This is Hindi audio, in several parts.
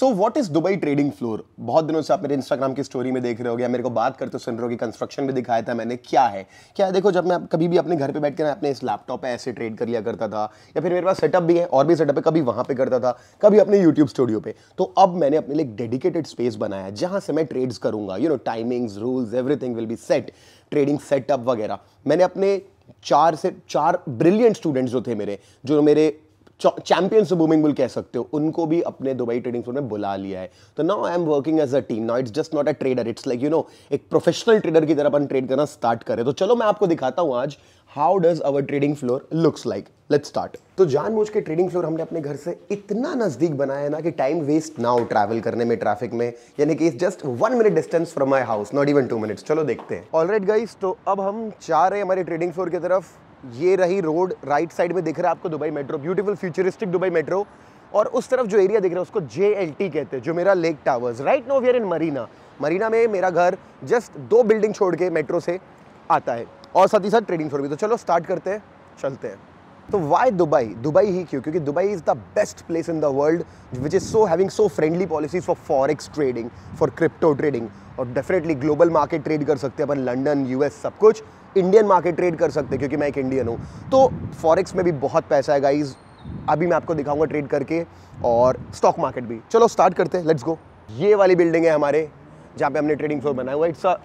so what is Dubai trading floor बहुत दिनों से आप मेरे इंस्टाग्राम की स्टोरी में देख रहे हो या मेरे को बात करते सुन रहे हो कि कंस्ट्रक्शन में दिखाया था मैंने क्या है क्या है देखो जब मैं कभी भी अपने घर पे बैठ कर अपने इस लैपटॉप पे ऐसे ट्रेड कर लिया करता था या फिर मेरे पास सेटअप भी है और भी सेटअप है कभी वहाँ पे करता था कभी अपने यूट्यूब स्टूडियो पे तो अब मैंने अपने लिए एक डेडिकेटेड स्पेस बनाया जहां जहाँ से मैं ट्रेड्स करूँगा you know timings rules everything will be set trading setup वगैरह मैंने अपने चार से चार ब्रिलियंट स्टूडेंट्स जो थे मेरे जो मेरे चैंपियंस ऑफ बूमिंग बुल कह सकते हो उनको भी अपने दुबई ट्रेडिंग फ्लोर में बुला लिया है तो now I am working as a team now it's just not a trader it's like you know एक प्रोफेशनल ट्रेडर की तरह अपन ट्रेड करना स्टार्ट करें तो चलो मैं आपको दिखाता हूँ आज how does our trading floor looks like let start तो जानबूझ के ट्रेडिंग फ्लोर हमने अपने घर से इतना नज़दीक बनाया है ना कि टाइम वेस्ट ना हो ट्रैवल करने में ट्रैफिक में यानी कि just one minute distance from my house not even two minutes चलो देखते हैं ऑल गाइस तो अब हम चाह रहे हैं हमारे ट्रेडिंग फ्लोर की तरफ ये रही रोड राइट साइड में दिख रहा है आपको Dubai metro beautiful futuristic Dubai metro और उस तरफ जो एरिया दिख रहा है उसको जे कहते हैं जो मेरा lake towers right no where in Marina Marina में मेरा घर जस्ट दो बिल्डिंग छोड़ के मेट्रो से आता है और साथ ही साथ ट्रेडिंग फ्लोर भी तो चलो स्टार्ट करते हैं चलते हैं तो वाई दुबई दुबई ही क्यों क्योंकि Dubai is the best place in the world which is so having so friendly policies for forex trading for crypto trading और डेफिनेटली ग्लोबल मार्केट ट्रेड कर सकते हैं अपन लंडन यूएस सब कुछ इंडियन मार्केट ट्रेड कर सकते क्योंकि मैं एक इंडियन हूँ तो फॉरेक्स में भी बहुत पैसा है गाइज अभी मैं आपको दिखाऊंगा ट्रेड करके और स्टॉक मार्केट भी चलो स्टार्ट करते हैं लेट्स गो ये वाली बिल्डिंग है हमारे जहाँ पे हमने ट्रेडिंग फ्लोर बनाया हुआ इट्स अ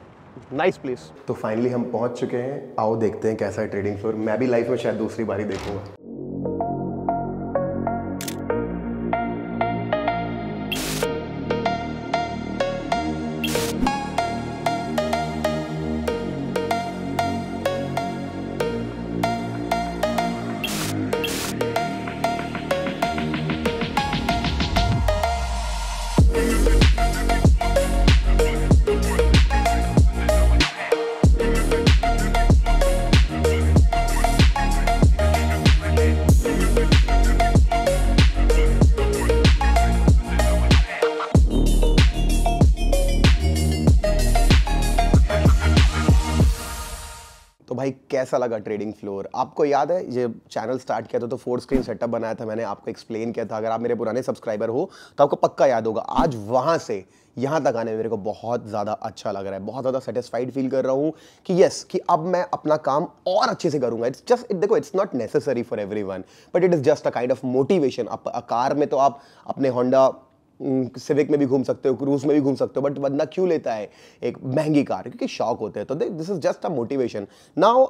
नाइस प्लेस तो फाइनली हम पहुँच चुके हैं आओ देखते हैं कैसा है ट्रेडिंग फ्लोर मैं भी लाइफ में शायद दूसरी बार ही देखूंगा तो भाई कैसा लगा ट्रेडिंग फ्लोर आपको याद है ये चैनल स्टार्ट किया था तो फोर स्क्रीन सेटअप बनाया था मैंने आपको एक्सप्लेन किया था अगर आप मेरे पुराने सब्सक्राइबर हो तो आपको पक्का याद होगा आज वहाँ से यहाँ तक आने में मेरे को बहुत ज़्यादा अच्छा लग रहा है बहुत ज़्यादा सेटिस्फाइड फील कर रहा हूँ कि यस कि अब मैं अपना काम और अच्छे से करूँगा इट्स जस्ट इट देखो it's not necessary for every but it is just a kind of motivation car में तो आप अपने होंडा सिविक में भी घूम सकते हो क्रूज में भी घूम सकते हो बट बंदा क्यों लेता है एक महंगी कार क्योंकि शौक होते हैं तो this is just a motivation now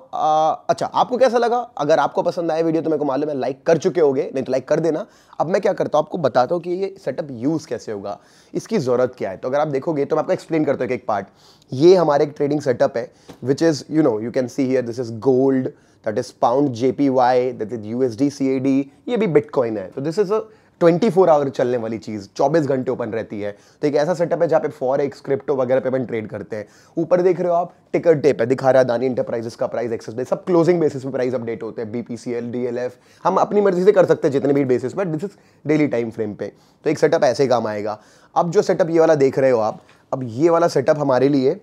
अच्छा आपको कैसा लगा अगर आपको पसंद आया वीडियो तो मेरे को मालूम है लाइक कर चुके होगे नहीं तो लाइक कर देना अब मैं क्या करता हूँ आपको बताता हूँ कि ये सेटअप यूज़ कैसे होगा इसकी ज़रूरत क्या है तो अगर आप देखोगे तो मैं आपको एक्सप्लेन करता हूँ एक पार्ट ये हमारे एक ट्रेडिंग सेटअप है which is you know you can see here this is gold that is pound J P Y that is U S D C A D ये भी बिटकॉइन है तो this is a twenty four hour चलने वाली चीज़ चौबीस घंटे ओपन रहती है तो एक ऐसा सेटअप है जहाँ पे फॉर एक्स क्रिप्टो वगैरह पे अपन ट्रेड करते हैं ऊपर देख रहे हो आप टिकट टेप है दिखा रहा है दानी इंटरप्राइजेस का प्राइस एक्सेस सब क्लोजिंग बेसिस पे प्राइस अपडेट होते हैं बीपीसीएल डीएलएफ हम अपनी मर्जी से कर सकते हैं जितने भी बेसिस पर this is daily time frame पे तो एक सेटअप ऐसे काम आएगा अब जो सेटअप ये वाला देख रहे हो आप अब ये वाला सेटअप हमारे लिए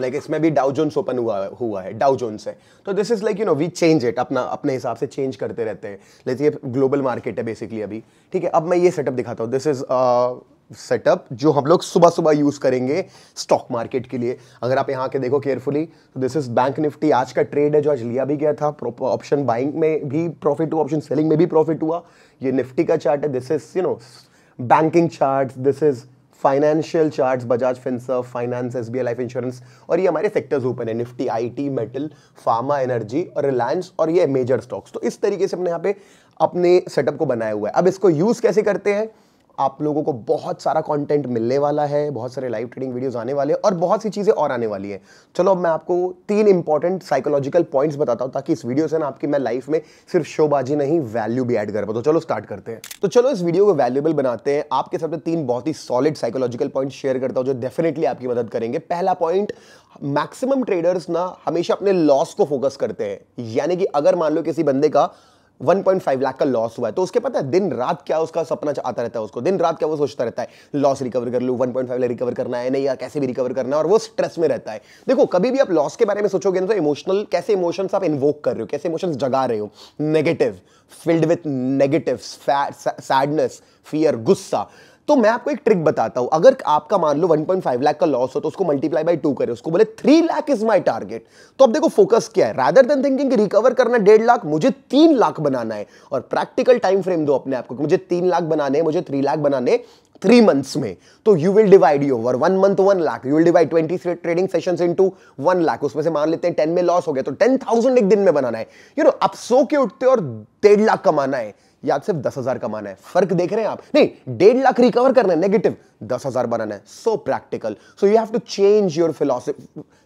लाइक like इसमें भी डाउ जोन्स ओपन हुआ हुआ है डाउ जोन्स है तो this is like you know we change it अपना अपने हिसाब से चेंज करते रहते हैं लेकिन ये ग्लोबल मार्केट है बेसिकली अभी ठीक है अब मैं ये सेटअप दिखाता हूँ दिस इज़ सेटअप जो हम लोग सुबह सुबह यूज़ करेंगे स्टॉक मार्केट के लिए अगर आप यहाँ के देखो केयरफुली तो दिस इज़ बैंक निफ्टी आज का ट्रेड है जो आज लिया भी गया था ऑप्शन बाइंग में भी प्रॉफिट हुआ ऑप्शन सेलिंग में भी प्रॉफिट हुआ ये निफ्टी का चार्ट है this is you know banking chart this is financial charts Bajaj Finserv finance एस लाइफ इंश्योरेंस और ये हमारे सेक्टर्स ओपन है Nifty IT metal pharma energy और रिलायंस और ये मेजर स्टॉक्स तो इस तरीके से अपने यहाँ पे अपने सेटअप को बनाया हुआ है अब इसको यूज़ कैसे करते हैं आप लोगों को बहुत सारा कंटेंट मिलने वाला है बहुत सारे लाइव ट्रेडिंग वीडियोस आने वाले हैं और बहुत सी चीज़ें और आने वाली हैं चलो अब मैं आपको तीन इंपॉर्टेंट साइकोलॉजिकल पॉइंट्स बताता हूँ ताकि इस वीडियो से ना आपकी मैं लाइफ में सिर्फ शोबाजी नहीं वैल्यू भी ऐड कर पाता तो चलो स्टार्ट करते हैं तो चलो इस वीडियो को वैल्यूबल बनाते हैं आपके साथ तीन बहुत ही सॉलिड साइकोलॉजिकल पॉइंट शेयर करता हूँ जो डेफिनेटली आपकी मदद करेंगे पहला पॉइंट मैक्सिमम ट्रेडर्स ना हमेशा अपने लॉस को फोकस करते हैं यानी कि अगर मान लो किसी बंदे का 1.5 लाख का लॉस हुआ है तो उसके पता है दिन रात क्या उसका सपना आता रहता है उसको दिन रात क्या वो सोचता रहता है लॉस रिकवर कर लू 1.5 पॉइंट रिकवर करना है नहीं या कैसे भी रिकवर करना है और वो स्ट्रेस में रहता है देखो कभी भी आप लॉस के बारे में सोचोगे ना तो इमोशनल कैसे इमोशंस आप इन्वोक कर रहे हो कैसे इमोशंस जगा रहे हो negative filled with negative sadness fear गुस्सा तो मैं आपको एक ट्रिक बताता हूं अगर आपका मान लो 1.5 लाख का लॉस हो तो उसको मल्टीप्लाई बाय टू करें उसको बोले three lakh is my target तो अब देखो फोकस क्या है रादर देन थिंकिंग कि रिकवर करना डेढ़ लाख मुझे तीन लाख बनाना है और प्रैक्टिकल टाइम फ्रेम दो अपने आपको मुझे तीन लाख बनाने मुझे थ्री लाख बनाने थ्री मंथ्स में तो you will divide over one month one lakh you will divide twenty three trading session into one वन लाख उसमें से मान लेते हैं टेन में लॉस हो गया तो टेन थाउजेंड एक दिन में बनाना है यू नो know, आप सो के उठते हो और डेढ़ लाख कमाना है या सिर्फ दस हजार कमाना है फर्क देख रहे हैं आप नहीं डेढ़ लाख रिकवर करना है नेगेटिव दस हजार बनाना है so practical so you have to change your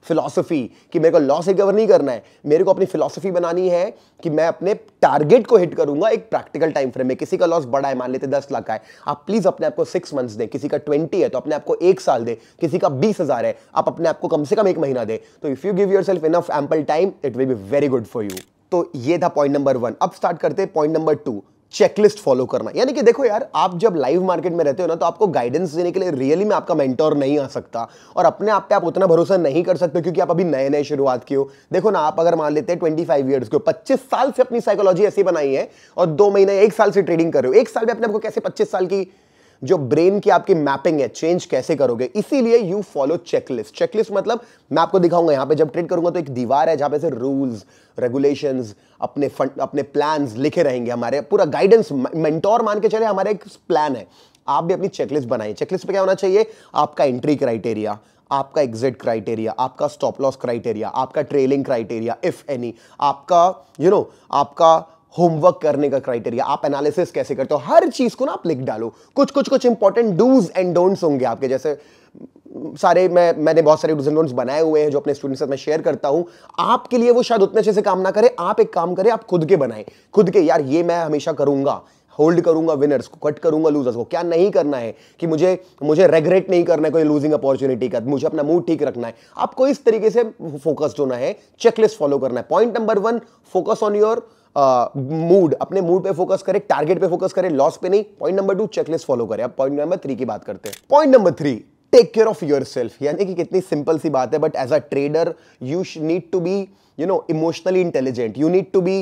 philosophy कि मेरे को लॉस रिकवर नहीं करना है मेरे को अपनी फिलोसफी बनानी है कि मैं अपने टारगेट को हिट करूंगा एक प्रैक्टिकल टाइम फ्रेम में किसी का लॉस बड़ा है मान लेते दस लाख का है आप प्लीज अपने आपको सिक्स मंथ्स दें किसी का ट्वेंटी है तो अपने आपको एक साल दे किसी का बीस हजार है आप अपने आपको कम से कम एक महीना दे तो if you give yourself enough ample time it will be very good for you तो ये था पॉइंट नंबर वन अब स्टार्ट करते हैं point number two checklist follow करना यानी कि देखो यार आप जब लाइव मार्केट में रहते हो ना तो आपको गाइडेंस देने के लिए रियली में आपका मेंटोर नहीं आ सकता और अपने आप पे आप उतना भरोसा नहीं कर सकते क्योंकि आप अभी नए नए शुरुआत की हो देखो ना आप अगर मान लेते हैं ट्वेंटी फाइव ईयर्स को पच्चीस साल से अपनी साइकोलॉजी ऐसी बनाई है और दो महीने एक साल से ट्रेडिंग कर रहे हो एक साल में अपने आपको कैसे पच्चीस साल की जो ब्रेन की आपकी मैपिंग है चेंज कैसे करोगे इसीलिए यू फॉलो चेकलिस्ट चेकलिस्ट मतलब मैं आपको दिखाऊंगा यहां पे जब ट्रेड करूंगा तो एक दीवार है जहां पे से रूल्स रेगुलेशन अपने फंड अपने प्लान लिखे रहेंगे हमारे पूरा गाइडेंस मेंटोर मान के चले हमारा एक प्लान है आप भी अपनी चेकलिस्ट बनाइए चेकलिस्ट पर क्या होना चाहिए आपका एंट्री क्राइटेरिया आपका एग्जिट क्राइटेरिया आपका स्टॉप लॉस क्राइटेरिया आपका ट्रेलिंग क्राइटेरिया इफ एनी आपका यू you नो know, आपका होमवर्क करने का क्राइटेरिया आप एनालिसिस कैसे करते हो हर चीज को ना आप लिख डालो कुछ कुछ कुछ इंपॉर्टेंट डूज एंड डोंट्स होंगे आपके जैसे सारे मैं मैंने बहुत सारे डूज एंड डोंट्स बनाए हुए हैं जो अपने स्टूडेंट्स से मैं शेयर करता हूं आपके लिए वो शायद उतने अच्छे से काम ना करे आप एक काम करें आप खुद के बनाए खुद के यार ये मैं हमेशा करूंगा होल्ड करूंगा विनर्स को कट करूंगा लूजर्स को क्या नहीं करना है कि मुझे मुझे रेग्रेट नहीं करना है कोई लूजिंग अपॉर्चुनिटी का मुझे अपना मूड ठीक रखना है आपको इस तरीके से फोकस्ड होना है चेकलिस्ट फॉलो करना है point number one focus on your mood अपने मूड पे फोकस करें टारगेट पे फोकस करें लॉस पे नहीं point number two checklist follow करें अब पॉइंट नंबर थ्री की बात करते हैं point number three take care of yourself यानी कि कितनी सिंपल सी बात है but as a trader you need to be you know emotionally intelligent you need to be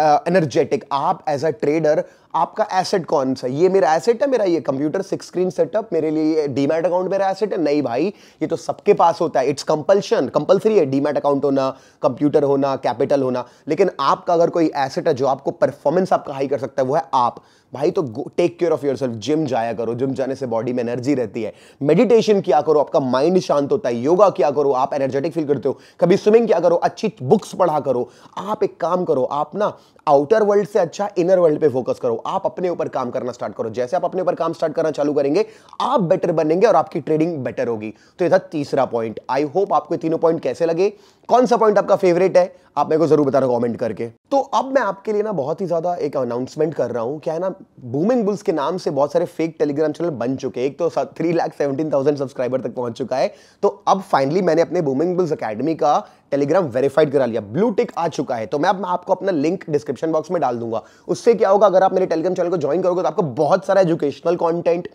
energetic आप एज अ ट्रेडर आपका एसेट कौन सा ये मेरा एसेट है मेरा ये कंप्यूटर सिक्स स्क्रीन सेटअप मेरे लिए डीमैट अकाउंट मेरा एसेट है नहीं भाई ये तो सबके पास होता है इट्स कंपल्शन कंपलसरी है डीमैट अकाउंट होना कंप्यूटर होना कैपिटल होना लेकिन आपका अगर कोई एसेट है जो आपको परफॉर्मेंस आपका हाई कर सकता है वो है आप भाई तो take care of yourself gym जाया करो जिम जाने से बॉडी में एनर्जी रहती है मेडिटेशन किया करो आपका माइंड शांत होता है योगा किया करो आप एनर्जेटिक फील करते हो कभी स्विमिंग किया करो अच्छी बुक्स पढ़ा करो आप एक काम करो आप ना आउटर वर्ल्ड से अच्छा इनर वर्ल्ड पे फोकस करो आप अपने ऊपर काम करना स्टार्ट करो जैसे आप अपने ऊपर काम स्टार्ट करना चालू करेंगे आप बेटर बनेंगे और आपकी ट्रेडिंग बेटर होगी तो ये था तीसरा पॉइंट आई होप आपको तीनों पॉइंट कैसे लगे कौन सा पॉइंट आपका फेवरेट है आप मेरे को जरूर बताना कमेंट करके तो अब मैं आपके लिए ना बहुत ही ज्यादा एक अनाउंसमेंट कर रहा हूं क्या है ना बूमिंग बुल्स के नाम से बहुत सारे फेक टेलीग्राम चैनल बन चुके एक तो three lakh seventeen thousand subscriber तक पहुंच चुका है तो अब फाइनली मैंने अपने बूमिंग बुल्स अकेडमी का टेलीग्राम वेरीफाइड करा लिया ब्लू टिक आ चुका है तो मैं अब आपको अपना लिंक डिस्क्रिप्शन बॉक्स में डाल दूंगा उससे क्या होगा अगर आप मेरे टेलीग्राम चैनल को ज्वाइन करोगे तो आपको बहुत सारा एजुकेशनल कॉन्टेंट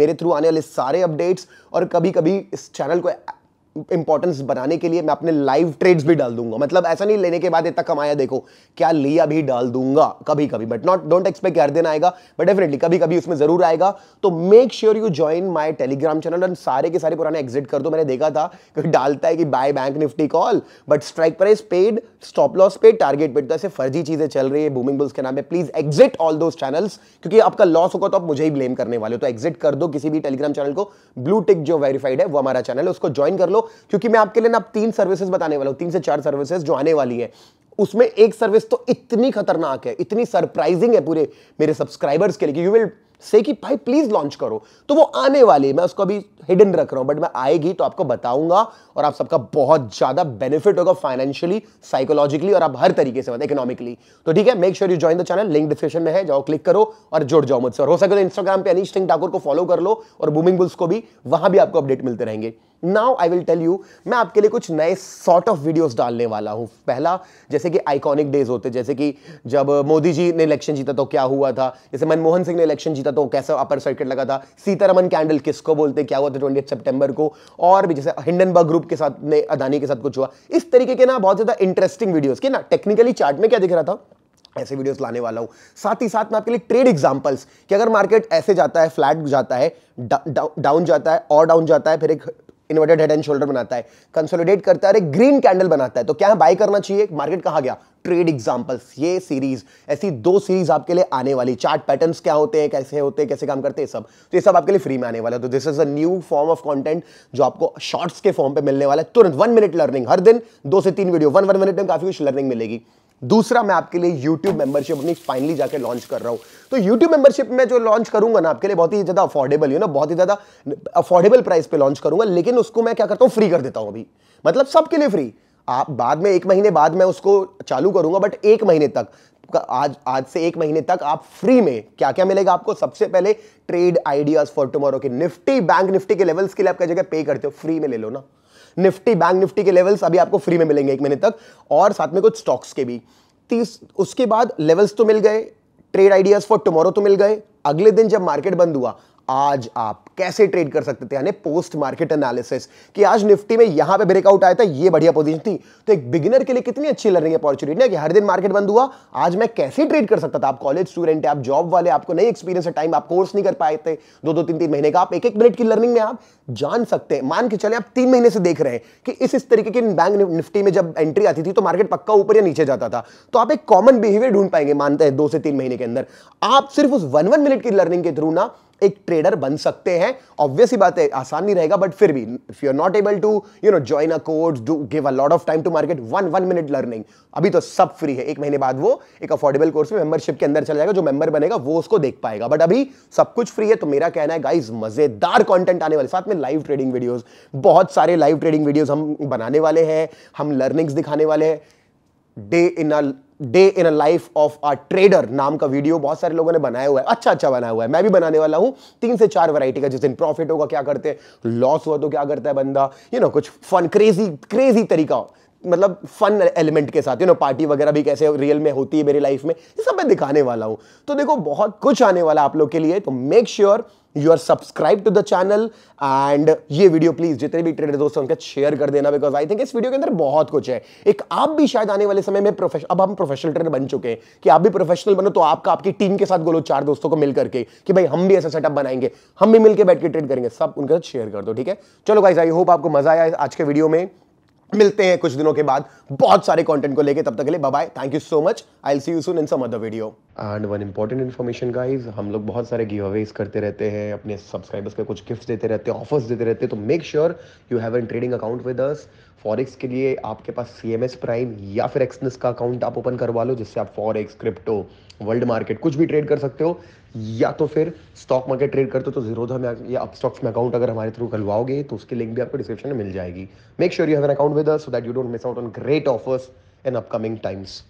मेरे थ्रू आने वाले सारे अपडेट्स और कभी कभी इस चैनल को इंपॉर्टेंस बनाने के लिए मैं अपने लाइव ट्रेड्स भी डाल दूंगा मतलब ऐसा नहीं लेने के बाद इतना कमाया देखो क्या लिया भी डाल दूंगा कभी कभी बट नॉट डोंट एक्सपेक्ट हर दिन आएगा बट डेफिनेटली कभी कभी उसमें जरूर आएगा तो make sure you join my Telegram channel and सारे के सारे पुराने एग्जिट कर दो मैंने देखा था कि डालता है कि buy bank Nifty call but strike price paid stop loss paid target paid तो ऐसे फर्जी चीजें चल रही है बूमिंग बुल्स के नाम पर प्लीज एग्जिट ऑल दो चैनल्स क्योंकि आपका लॉस होगा तो आप मुझे ही ब्लेम करने वाले हो तो एग्जिट कर दो किसी भी टेलीग्राम चैनल को ब्लू टिक जो वेरीफाइड है वो हमारा चैनल है उसको ज्वाइन कर लो क्योंकि मैं आपके लिए ना तीन सर्विसेज बताने वाला हूँ तीन से चार सर्विसेज जो आने वाली है उसमें एक सर्विस तो इतनी खतरनाक है इतनी सरप्राइजिंग है पूरे मेरे सब्सक्राइबर्स के लिए यू विल से कि भाई प्लीज लॉन्च करो तो वो आने वाली है मैं उसको अभी हिडन रख रहा हूं बट मैं आएगी तो आपको बताऊंगा और आप सबका बहुत ज्यादा बेनिफिट होगा फाइनेंशियली साइकोलॉजिकली और आप हर तरीके से मतलब इकोनॉमिकली तो ठीक है make sure you join the channel link description में है जाओ क्लिक करो और जुड़ जाओ मुझसे और हो सके तो इंस्टाग्राम पे अनिश सिंह ठाकुर को फॉलो कर लो और बुमिंग बुल्स को भी वहां भी आपको अपडेट मिलते रहेंगे now I will tell you मैं आपके लिए कुछ नए सॉर्ट ऑफ वीडियोस डालने वाला हूं पहला जैसे कि आइकॉनिक डेज होते जैसे कि जब मोदी जी ने इलेक्शन जीता तो क्या हुआ था जैसे मनमोहन सिंह ने इलेक्शन जीता तो कैसा अपर सर्किट लगा था सीतारमन कैंडल किसको बोलते क्या हुआ था ट्वेंटी सितंबर को और भी जैसे हिंडनबर्ग ग्रुप के साथ ने अदानी के साथ कुछ हुआ इस तरीके के ना बहुत ज़्यादा इंटरेस्टिंग वीडियोज़ के ना टेक्निकली चार्ट में क्या दिख रहा था ऐसे वीडियोस लाने वाला हूँ साथ ही साथ मैं आपके लिए ट्रेड एग्जांपल्स कि अगर मार्केट ऐसे जाता है फ्लैट जाता है डाउन जाता है और डाउन जाता है फिर एक इन्वर्टेड हेड एंड शोल्डर बनाता है कंसोलिडेट करता है और एक ग्रीन कैंडल बनाता है तो क्या बाय करना चाहिए मार्केट कहा गया ट्रेड एग्जाम्पल्स ये सीरीज ऐसी दो सीरीज आपके लिए आने वाली चार्ट पैटर्न्स क्या होते हैं कैसे होते हैं कैसे काम करते हैं सब तो ये सब आपके लिए फ्री में आने वाला है तो this is a new form of content जो आपको शॉर्ट्स के फॉर्म पे मिलने वाला है तुरंत वन मिनट लर्निंग हर दिन दो से तीन वीडियो वन वन मिनट में काफी कुछ लर्निंग मिलेगी दूसरा मैं आपके लिए यूट्यूब मेंबरशिप अपनी फाइनली जाकर लॉन्च कर रहा हूं तो यूट्यूब मेंबरशिप में जो लॉन्च करूंगा ना आपके लिए बहुत ही ज्यादा अफोर्डेबल यू ना बहुत ही ज्यादा अफोर्डेबल प्राइस पे लॉन्च करूंगा लेकिन उसको मैं क्या करता हूँ फ्री कर देता हूँ अभी मतलब सबके लिए फ्री आप बाद में एक महीने बाद मैं उसको चालू करूंगा बट एक महीने तक आज आज से एक महीने तक आप फ्री में क्या क्या मिलेगा आपको सबसे पहले ट्रेड आइडियाज फॉर टुमारो के निफ्टी बैंक निफ्टी के लेवल्स के लिए आपका जगह पे करते हो फ्री में ले लो ना निफ्टी बैंक निफ्टी के लेवल्स अभी आपको फ्री में मिलेंगे एक महीने तक और साथ में कुछ स्टॉक्स के भी तीस उसके बाद लेवल्स तो मिल गए ट्रेड आइडियाज फॉर टुमारो तो मिल गए अगले दिन जब मार्केट बंद हुआ आज आप कैसे ट्रेड कर सकते थे यानी पोस्ट मार्केट एनालिसिस कि आज निफ्टी में यहां पे ब्रेकआउट आया था ये बढ़िया पोजीशन थी तो एक बिगिनर के लिए कितनी अच्छी लर्निंग अपॉर्चुनिटी है कि हर दिन मार्केट बंद हुआ आज मैं कैसे ट्रेड कर सकता था आप कॉलेज स्टूडेंट है आप जॉब वाले आपको नहीं एक्सपीरियंस है टाइम आप कोर्स नहीं कर पाए थे दो दो तीन तीन महीने का आप एक एक मिनट की लर्निंग में आप जान सकते हैं मान के चले आप तीन महीने से देख रहे हैं कि इस इस तरीके की बैंक निफ्टी में जब एंट्री आती थी तो मार्केट पक्का ऊपर या नीचे जाता था तो आप एक कॉमन बिहेवियर ढूंढ पाएंगे मानते हैं दो से तीन महीने के अंदर आप सिर्फ उस वन वन मिनट की लर्निंग के थ्रू ना एक ट्रेडर बन सकते हैं ऑब्वियस ही बात है आसान नहीं रहेगा बट फिर भी if you are not able to you know join a course do give a lot of time to market one one minute learning अभी तो सब फ्री है एक महीने बाद वो एक अफोर्डेबल कोर्स में मेंबरशिप के अंदर चला जाएगा जो मेंबर बनेगा वो उसको देख पाएगा बट अभी सब कुछ फ्री है तो मेरा कहना है गाइज मजेदार कॉन्टेंट आने वाले साथ में लाइव ट्रेडिंग वीडियोज बहुत सारे लाइव ट्रेडिंग वीडियोज हम बनाने वाले हैं हम लर्निंग्स दिखाने वाले हैं day in a day in a life of a trader नाम का वीडियो बहुत सारे लोगों ने बनाया हुआ है अच्छा अच्छा बनाया हुआ है मैं भी बनाने वाला हूं तीन से चार वैरायटी का जिस दिन प्रॉफिट होगा क्या करते हैं लॉस हुआ तो क्या करता है बंदा यू you नो know, कुछ फन क्रेजी क्रेजी तरीका मतलब फन एलिमेंट के साथ यू नो पार्टी वगैरह भी कैसे रियल में होती है मेरी लाइफ में ये सब मैं दिखाने वाला हूँ तो देखो बहुत कुछ आने वाला आप लोग के लिए तो make sure you are subscribed to the channel and ये वीडियो प्लीज जितने भी ट्रेडर दोस्तों उनका शेयर कर देना बिकॉज आई थिंक इस वीडियो के अंदर बहुत कुछ है एक आप भी शायद आने वाले समय में प्रोफेशन अब हम प्रोफेशनल ट्रेडर बन चुके हैं कि आप भी प्रोफेशनल बनो तो आपका आपकी टीम के साथ बोलो चार दोस्तों को मिल करके कि भाई हम भी ऐसा सेटअप बनाएंगे हम भी मिलकर बैठ के ट्रेड करेंगे सब उनके साथ शेयर कर दो ठीक है चलो भाई आई होप आपको मजा आया आज के वीडियो में मिलते हैं कुछ दिनों के बाद बहुत सारे कंटेंट को लेके तब तक के लिए bye thank you so much I will see you soon in some other video and one important information guys हम लोग बहुत सारे गिव अवेज करते रहते हैं अपने सब्सक्राइबर्स को कुछ गिफ्ट्स देते रहते हैं ऑफर्स देते रहते हैं तो make sure you have an trading account with us forex के लिए आपके पास सी एम एस प्राइम या फिर एक्सनेस का अकाउंट आप ओपन करवा लो जिससे आप फॉरेक्स क्रिप्टो वर्ल्ड मार्केट कुछ भी ट्रेड कर सकते हो या तो फिर स्टॉक मार्केट ट्रेड करते हो तो जीरोधा में या अप स्टॉक्स में अकाउंट अगर हमारे थ्रू करवाओगे तो उसकी लिंक भी आपको डिस्क्रिप्शन में मिल जाएगी make sure you have an account with us so that you don't miss out on great offers in upcoming times